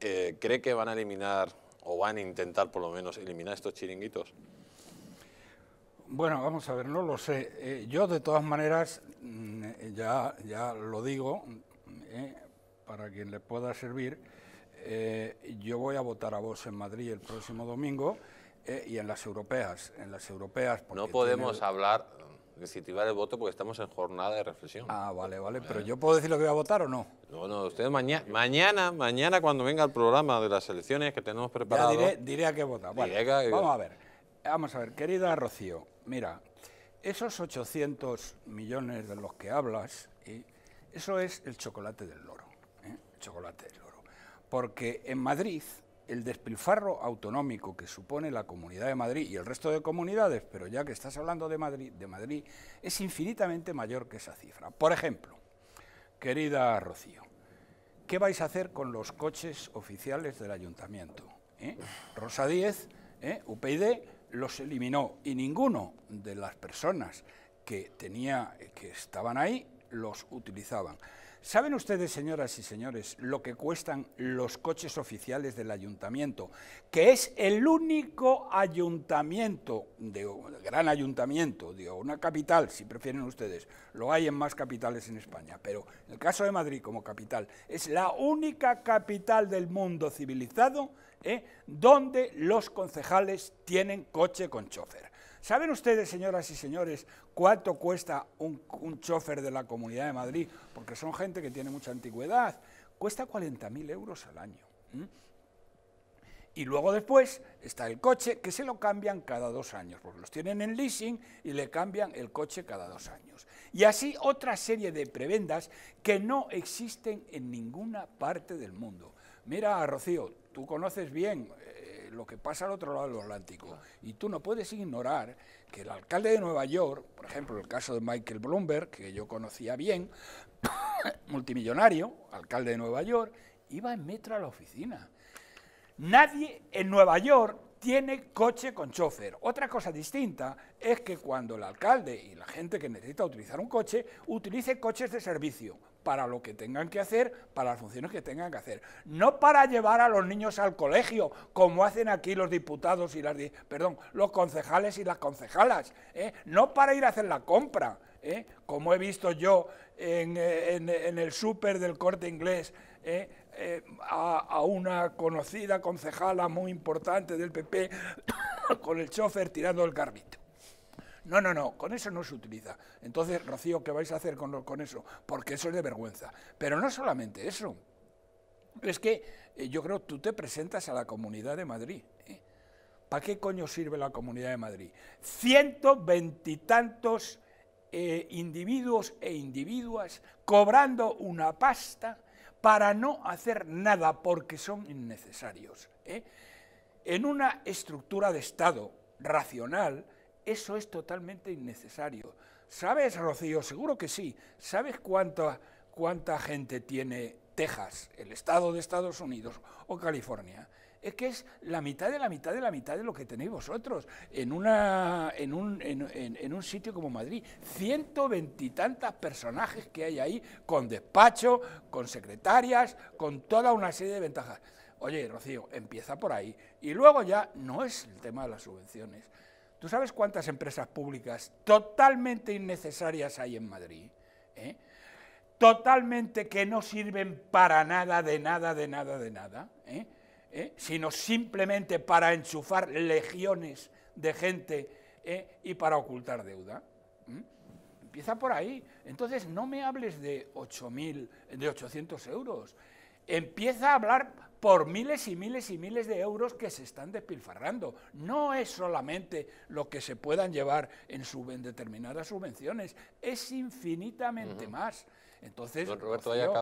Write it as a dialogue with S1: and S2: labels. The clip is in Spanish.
S1: Eh, cree que van a eliminar o van a intentar por lo menos eliminar estos chiringuitos? Bueno, vamos a ver, no lo sé. Eh, yo de todas maneras, mm, eh, ya, ya lo digo, para quien le pueda servir, yo voy a votar a vos en Madrid el próximo domingo y en las europeas. En las europeas no podemos hablar, incentivar el voto porque estamos en jornada de reflexión. Ah, vale, vale. Pero eh. yo puedo decir lo que voy a votar o no. No, no, ustedes mañana, mañana, mañana cuando venga el programa de las elecciones que tenemos preparado. diré, a qué vota. Bueno, vamos a ver. Vamos a ver, querida Rocío, mira, esos 800 millones de los que hablas, y ¿eh? eso es el chocolate del loro, ¿eh? chocolate del loro. Porque en Madrid el despilfarro autonómico que supone la Comunidad de Madrid y el resto de comunidades, pero ya que estás hablando de Madrid, de Madrid es infinitamente mayor que esa cifra. Por ejemplo, querida Rocío, ¿qué vais a hacer con los coches oficiales del ayuntamiento? ¿Eh? Rosa 10, ¿eh? UPyD, los eliminó y ninguno de las personas que, tenía, que estaban ahí los utilizaban. ¿Saben ustedes, señoras y señores, lo que cuestan los coches oficiales del ayuntamiento? Que es el único ayuntamiento, de, gran ayuntamiento, de una capital, si prefieren ustedes, lo hay en más capitales en España, pero en el caso de Madrid como capital, es la única capital del mundo civilizado ¿eh? donde los concejales tienen coche con chofer. ¿Saben ustedes, señoras y señores, cuánto cuesta un, chofer de la Comunidad de Madrid? Porque son gente que tiene mucha antigüedad. Cuesta 40.000 euros al año. Y luego después está el coche, que se lo cambian cada dos años, porque los tienen en leasing y le cambian el coche cada dos años. Y así otra serie de prebendas que no existen en ninguna parte del mundo. Mira, Rocío, tú conoces bien eh, lo que pasa al otro lado del Atlántico. Y tú no puedes ignorar que el alcalde de Nueva York, por ejemplo, el caso de Michael Bloomberg, que yo conocía bien, multimillonario, alcalde de Nueva York, iba en metro a la oficina. Nadie en Nueva York tiene coche con chofer. Otra cosa distinta es que cuando el alcalde y la gente que necesita utilizar un coche utilice coches de servicio para lo que tengan que hacer, para las funciones que tengan que hacer. No para llevar a los niños al colegio, como hacen aquí los diputados y las, perdón, los concejales y las concejalas, ¿eh? no para ir a hacer la compra, ¿eh? como he visto yo eh, en, el súper del corte inglés, a, a, una conocida concejala muy importante del PP con el chofer tirando el garbito. No, no, no, con eso no se utiliza. Entonces, Rocío, ¿qué vais a hacer con, con eso? Porque eso es de vergüenza. Pero no solamente eso. Es que eh, yo creo que tú te presentas a la Comunidad de Madrid. ¿eh? ¿Para qué coño sirve la Comunidad de Madrid? Ciento veintitantos eh, individuos e individuas cobrando una pasta para no hacer nada porque son innecesarios. En una estructura de Estado racional, eso es totalmente innecesario. ¿Sabes, Rocío? Seguro que sí. ¿Sabes cuánta, cuánta gente tiene Texas, el estado de Estados Unidos o California? es que es la mitad de la mitad de la mitad de lo que tenéis vosotros en, una, en, un, un sitio como Madrid. Ciento veintitantas personajes que hay ahí con despacho, con secretarias, con toda una serie de ventajas. Oye, Rocío, empieza por ahí. Y luego ya no es el tema de las subvenciones. ¿Tú sabes cuántas empresas públicas totalmente innecesarias hay en Madrid? Eh? Totalmente que no sirven para nada, de nada, de nada, de nada, eh? Eh, sino simplemente para enchufar legiones de gente y para ocultar deuda. Empieza por ahí. Entonces no me hables de, 8 de 800 euros empieza a hablar por miles y miles y miles de euros que se están despilfarrando. No es solamente lo que se puedan llevar en, determinadas subvenciones, es infinitamente más. Entonces,